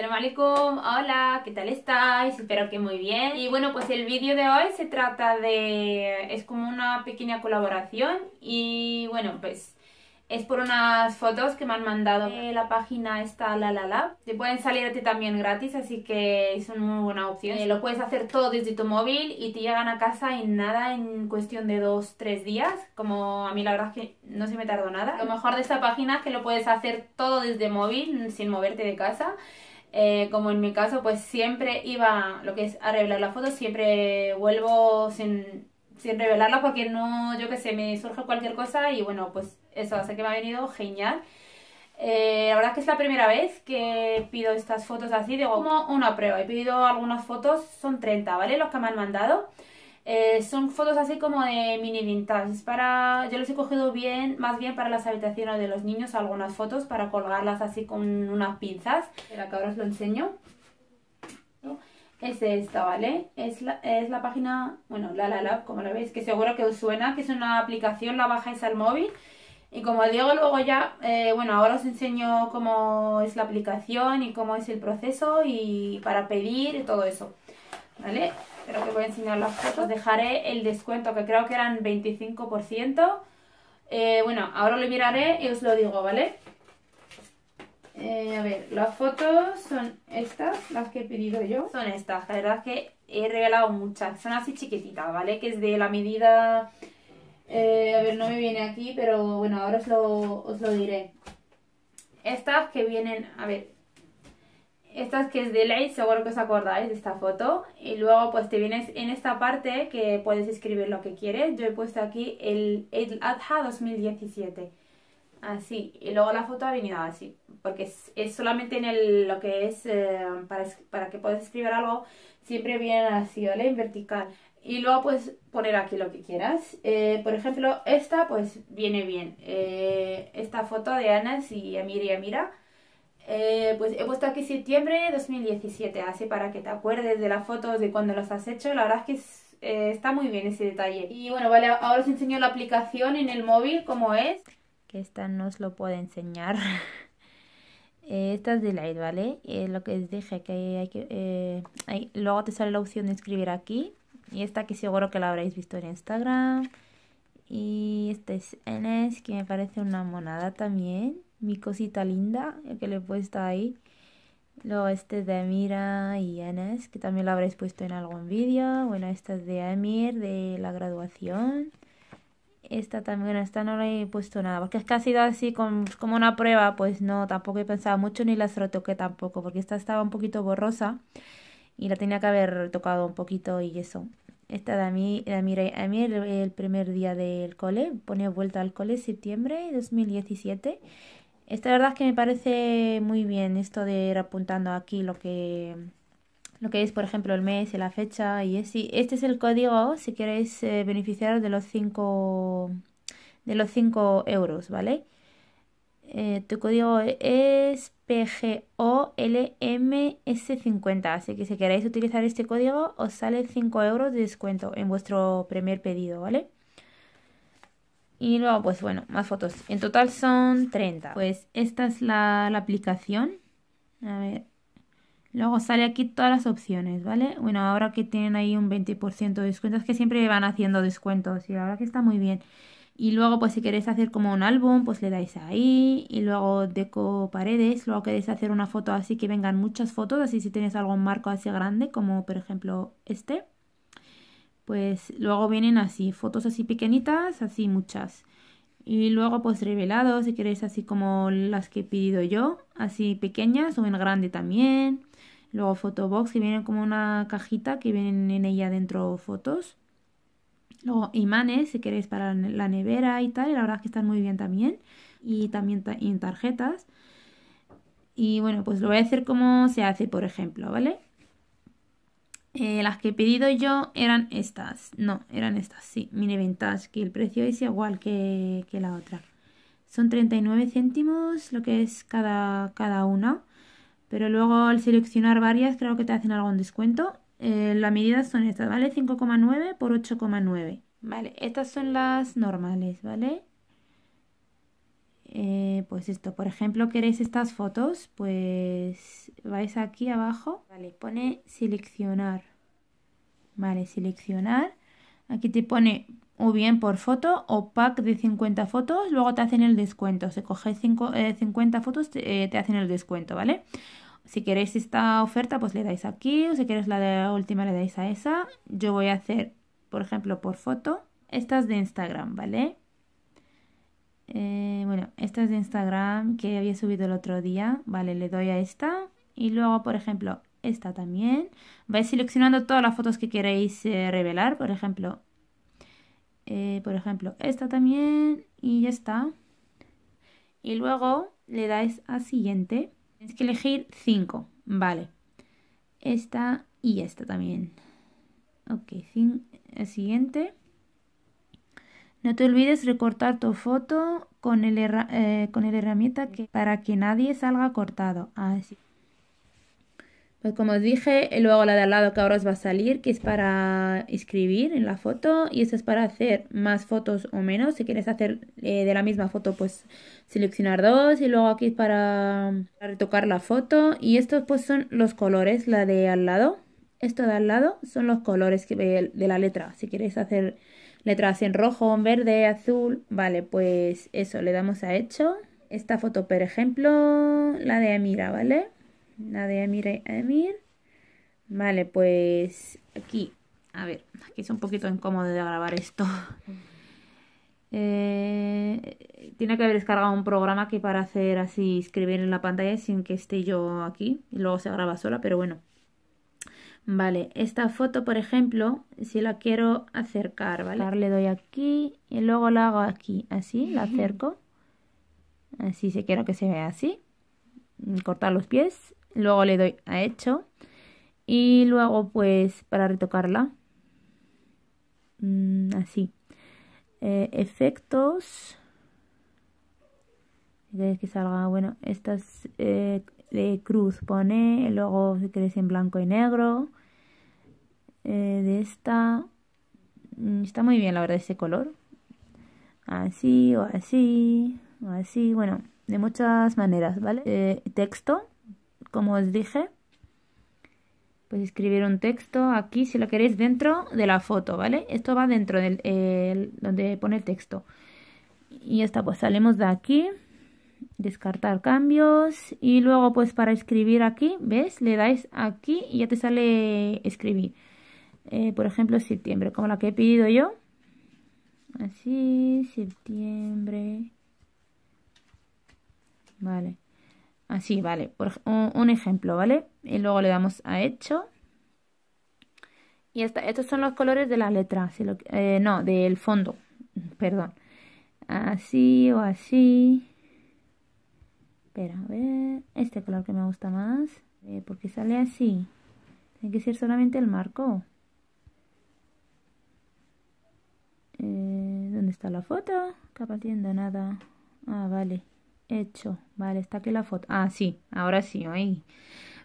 Salam hola, ¿qué tal estáis? Espero que muy bien. Y bueno, pues el vídeo de hoy se trata de... es como una pequeña colaboración y bueno, pues es por unas fotos que me han mandado de eh, la página está La La La. Te pueden salir a ti también gratis, así que es una muy buena opción. Eh, lo puedes hacer todo desde tu móvil y te llegan a casa en nada, en cuestión de dos, tres días. Como a mí la verdad es que no se me tardó nada. Lo mejor de esta página es que lo puedes hacer todo desde móvil, sin moverte de casa. Eh, como en mi caso, pues siempre iba, lo que es a revelar las fotos, siempre vuelvo sin, sin revelarlas porque no, yo que sé, me surge cualquier cosa y bueno, pues eso, así que me ha venido genial. Eh, la verdad es que es la primera vez que pido estas fotos así, digo, como una prueba. He pedido algunas fotos, son 30, ¿vale? Los que me han mandado. Eh, son fotos así como de mini vintage. Es para, yo los he cogido bien, más bien para las habitaciones de los niños, algunas fotos para colgarlas así con unas pinzas. pero que ahora os lo enseño. Es esta, ¿vale? Es la, página, bueno, la la la, como la veis, que seguro que os suena, que es una aplicación, la bajáis al móvil. Y como digo, luego ya, eh, bueno, ahora os enseño cómo es la aplicación y cómo es el proceso y para pedir y todo eso. ¿Vale? pero que voy a enseñar las pues fotos. dejaré el descuento, que creo que eran 25%. Eh, bueno, ahora lo miraré y os lo digo, ¿vale? Eh, a ver, las fotos son estas, las que he pedido yo. Son estas, la verdad es que he regalado muchas. Son así chiquititas, ¿vale? Que es de la medida... Eh, a ver, no me viene aquí, pero bueno, ahora os lo, os lo diré. Estas que vienen, a ver, esta es que es de Light, seguro que os acordáis de esta foto. Y luego pues te vienes en esta parte que puedes escribir lo que quieres. Yo he puesto aquí el Eid Adha 2017. Así. Y luego la foto ha venido así. Porque es, solamente en lo que eh, es para, que puedas escribir algo. Siempre viene así, ¿vale? En vertical. Y luego puedes poner aquí lo que quieras. Eh, por ejemplo, esta pues viene bien. Eh, esta foto de Ana y Amir y Amira eh, pues he puesto aquí septiembre 2017, así para que te acuerdes de las fotos de cuando las has hecho. La verdad es que eh, está muy bien ese detalle. Y bueno, vale, ahora os enseño la aplicación en el móvil, cómo es. Que esta no os lo puedo enseñar. Eh, esta es de Light, ¿vale? lo que os dije, que hay que... luego te sale la opción de escribir aquí. Y esta que seguro que la habréis visto en Instagram. Y este es NS, que me parece una monada también mi cosita linda que le he puesto ahí. Luego este de Amira y Enes, que también lo habréis puesto en algún vídeo. Bueno, esta es de Amir, de la graduación. Esta también, esta no le he puesto nada, porque es casi ha así como una prueba, pues no, tampoco he pensado mucho ni las retoqué tampoco, porque esta estaba un poquito borrosa y la tenía que haber tocado un poquito y eso. Esta de Amir, de eh, Amir, el primer día del cole, pone vuelta al cole septiembre de 2017. Esta verdad es que me parece muy bien esto de ir apuntando aquí lo que lo que es, por ejemplo, el mes y la fecha. Y este es el código si queréis eh, beneficiaros de los 5 de los 5 euros, ¿vale? Eh, tu código es PGOLMS50, así que si queréis utilizar este código os sale 5 euros de descuento en vuestro primer pedido, ¿vale? Y luego, pues bueno, más fotos. En total son 30. Pues esta es la, aplicación. A ver. Luego sale aquí todas las opciones, ¿vale? Bueno, ahora que tienen ahí un 20% de descuento, que siempre van haciendo descuentos y la verdad que está muy bien. Y luego, pues si queréis hacer como un álbum, pues le dais ahí. Y luego deco paredes. Luego queréis hacer una foto así que vengan muchas fotos. Así si tenéis algún marco así grande, como por ejemplo este pues luego vienen así, fotos así pequeñitas, así muchas. Y luego pues revelado, si queréis así como las que he pedido yo, así pequeñas o en grande también. Luego fotobox que vienen como una cajita que vienen en ella dentro fotos. Luego imanes, si queréis para la nevera y tal, y la verdad es que están muy bien también. Y también en tarjetas. Y bueno, pues lo voy a hacer como se hace, por ejemplo, ¿vale? Eh, las que he pedido yo eran estas. No, eran estas, sí. Mini Vintage, que el precio es igual que, la otra. Son 39 céntimos lo que es cada, cada una. Pero luego al seleccionar varias creo que te hacen algún descuento. Eh, las medidas son estas, ¿vale? 5,9 por 8,9. Vale, estas son las normales, ¿vale? Eh, pues esto, por ejemplo, queréis estas fotos, pues vais aquí abajo, vale, pone seleccionar, vale, seleccionar, aquí te pone o bien por foto o pack de 50 fotos, luego te hacen el descuento, si coges 50 eh, fotos eh, te, hacen el descuento, ¿vale? Si queréis esta oferta, pues le dais aquí, o si queréis la, la última, le dais a esa. Yo voy a hacer, por ejemplo, por foto, estas de Instagram, ¿vale? Esta es de Instagram que había subido el otro día. Vale, le doy a esta. Y luego, por ejemplo, esta también. Vais seleccionando todas las fotos que queréis eh, revelar. Por ejemplo, eh, por ejemplo, esta también. Y ya está. Y luego le dais a siguiente. Tienes que elegir 5. Vale. Esta y esta también. Ok, siguiente. No te olvides recortar tu foto con, el eh, con el herramienta que, para que nadie salga cortado. Así. Ah, pues como os dije, luego la de al lado que ahora os va a salir, que es para escribir en la foto. Y esto es para hacer más fotos o menos. Si quieres hacer eh, de la misma foto, pues seleccionar dos. Y luego aquí es para, retocar la foto. Y estos pues son los colores, la de al lado. Esto de al lado son los colores de la letra. Si quieres hacer letras en rojo, en verde, azul. Vale, pues eso, le damos a hecho. Esta foto, por ejemplo, la de Amira, ¿vale? La de Amira y Amir. Vale, pues aquí, a ver, aquí es un poquito incómodo de grabar esto. Eh, tiene que haber descargado un programa aquí para hacer así, escribir en la pantalla sin que esté yo aquí. Y luego se graba sola, pero bueno. Vale, esta foto, por ejemplo, si la quiero acercar, ¿vale? le doy aquí y luego la hago aquí, así, la acerco. Así se quiero que se vea así. Cortar los pies, luego le doy a hecho y luego pues para retocarla. Mm, así. Eh, efectos que salga bueno estas eh, de cruz pone, luego si queréis en blanco y negro. Eh, de esta. Mm, está muy bien, la verdad, ese color. Así, o así, o así. Bueno, de muchas maneras, ¿vale? Eh, texto, como os dije. Pues escribir un texto aquí, si lo queréis, dentro de la foto, ¿vale? Esto va dentro del donde pone el texto. Y ya está, pues salimos de aquí descartar cambios y luego pues para escribir aquí, ¿ves? Le dais aquí y ya te sale escribir. Eh, por ejemplo, septiembre, como la que he pedido yo. Así, septiembre. Vale. Así, vale. Por, un, ejemplo, ¿vale? Y luego le damos a hecho. Y hasta estos son los colores de la letra. Eh, no, del fondo. Perdón. Así o así. Espera, a ver. Este color que me gusta más. Eh, porque sale así. Tiene que ser solamente el marco. Eh, ¿Dónde está la foto? Capa tienda, nada. Ah, vale. Hecho. Vale, está aquí la foto. Ah, sí. Ahora sí, ahí.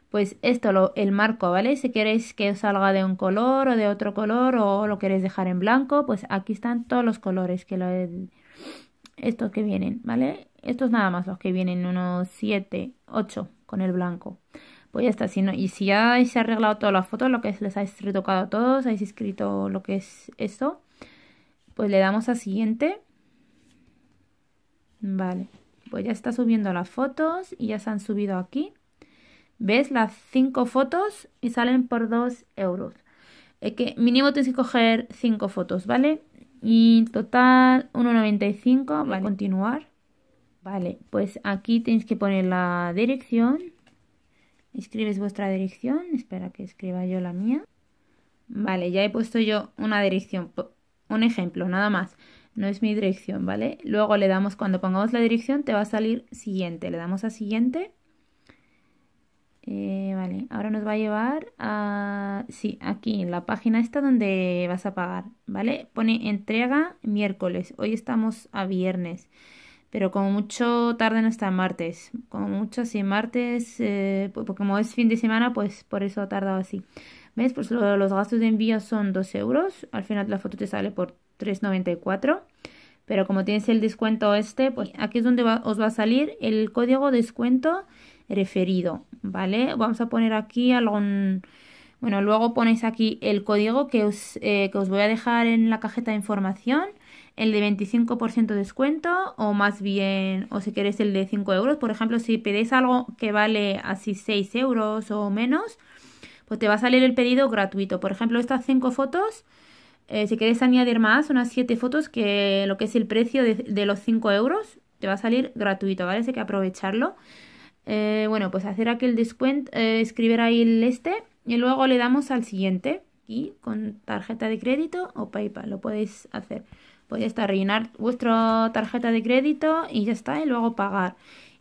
Pues esto, lo, el marco, ¿vale? Si queréis que salga de un color o de otro color o lo queréis dejar en blanco, pues aquí están todos los colores que lo estos que vienen, ¿vale? Estos nada más los que vienen, unos 7, 8 con el blanco. Pues ya está, si no, y si ya se arreglado todas las fotos, lo que es, les habéis retocado a todos, habéis escrito lo que es esto, pues le damos a siguiente. Vale, pues ya está subiendo las fotos y ya se han subido aquí. ¿Ves? Las 5 fotos y salen por 2 euros. Es que mínimo tienes que coger 5 fotos, ¿vale? Y total 1,95. Vale, continuar. Vale, pues aquí tenéis que poner la dirección. Escribes vuestra dirección. Espera que escriba yo la mía. Vale, ya he puesto yo una dirección. Un ejemplo, nada más. No es mi dirección, ¿vale? Luego le damos, cuando pongamos la dirección, te va a salir siguiente. Le damos a siguiente. Eh, vale, ahora nos va a llevar a... Sí, aquí, en la página esta donde vas a pagar, ¿vale? Pone entrega miércoles. Hoy estamos a viernes, pero como mucho tarde no está martes. Como mucho, si martes, eh, porque como es fin de semana, pues por eso ha tardado así. ¿Ves? Pues los gastos de envío son 2 euros. Al final la foto te sale por 3,94. Pero como tienes el descuento este, pues aquí es donde os va a salir el código descuento referido, ¿vale? Vamos a poner aquí algún... Bueno, luego ponéis aquí el código que os, eh, que os voy a dejar en la cajeta de información, el de 25% descuento o más bien, o si queréis el de 5 euros. Por ejemplo, si pedís algo que vale así 6 euros o menos, pues te va a salir el pedido gratuito. Por ejemplo, estas 5 fotos, eh, si queréis añadir más, unas 7 fotos, que lo que es el precio de, los 5 euros, te va a salir gratuito, ¿vale? Así que aprovecharlo. Eh, bueno, pues hacer aquel descuento, eh, escribir ahí el este y luego le damos al siguiente y con tarjeta de crédito o PayPal, lo podéis hacer. Podéis estar rellenar vuestra tarjeta de crédito y ya está, y luego pagar.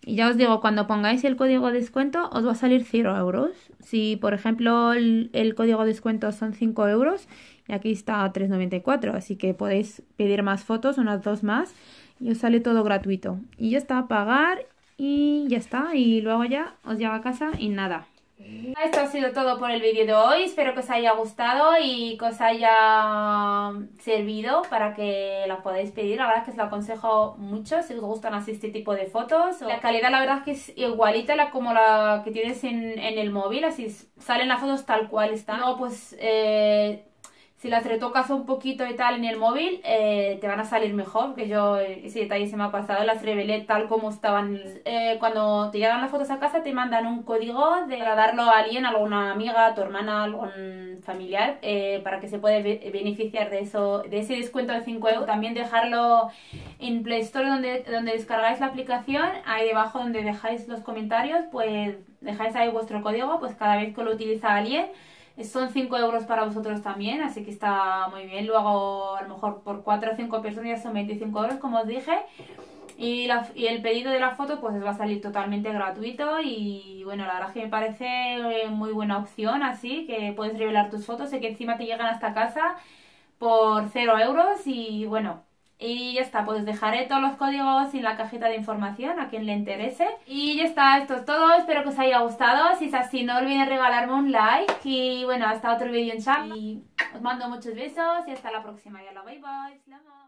Y ya os digo, cuando pongáis el código de descuento os va a salir 0 euros. Si por ejemplo el, código de descuento son 5 euros y aquí está 3,94, así que podéis pedir más fotos, unas dos más y os sale todo gratuito. Y ya está, pagar y ya está, y luego ya os llevo a casa y nada. Esto ha sido todo por el vídeo de hoy, espero que os haya gustado y que os haya servido para que las podáis pedir, la verdad es que os lo aconsejo mucho si os gustan así este tipo de fotos. La calidad la verdad es que es igualita la, como la que tienes en, en el móvil, así salen las fotos tal cual están. no pues... Eh, si las retocas un poquito y tal en el móvil, eh, te van a salir mejor, que yo eh, ese detalle se me ha pasado, las revelé tal como estaban. Eh, cuando te llegan las fotos a casa te mandan un código de darlo a alguien, a alguna amiga, a tu hermana, a algún familiar, para que se pueda beneficiar de eso, de ese descuento de 5 euros. También dejarlo en Play Store donde, donde descargáis la aplicación, ahí debajo donde dejáis los comentarios, pues dejáis ahí vuestro código, pues cada vez que lo utiliza alguien son 5 euros para vosotros también, así que está muy bien. Luego, a lo mejor por 4 o 5 personas ya son 25 euros, como os dije. Y, el pedido de la foto pues va a salir totalmente gratuito y bueno, la verdad que me parece eh, muy buena opción así, que puedes revelar tus fotos y que encima te llegan hasta casa por 0 euros y bueno, y ya está, pues dejaré todos los códigos en la cajita de información a quien le interese. Y ya está, esto es todo. Espero que os haya gustado. Si es así, no olviden regalarme un like. Y bueno, hasta otro vídeo en chat. Y os mando muchos besos y hasta la próxima. Ya la bye bye.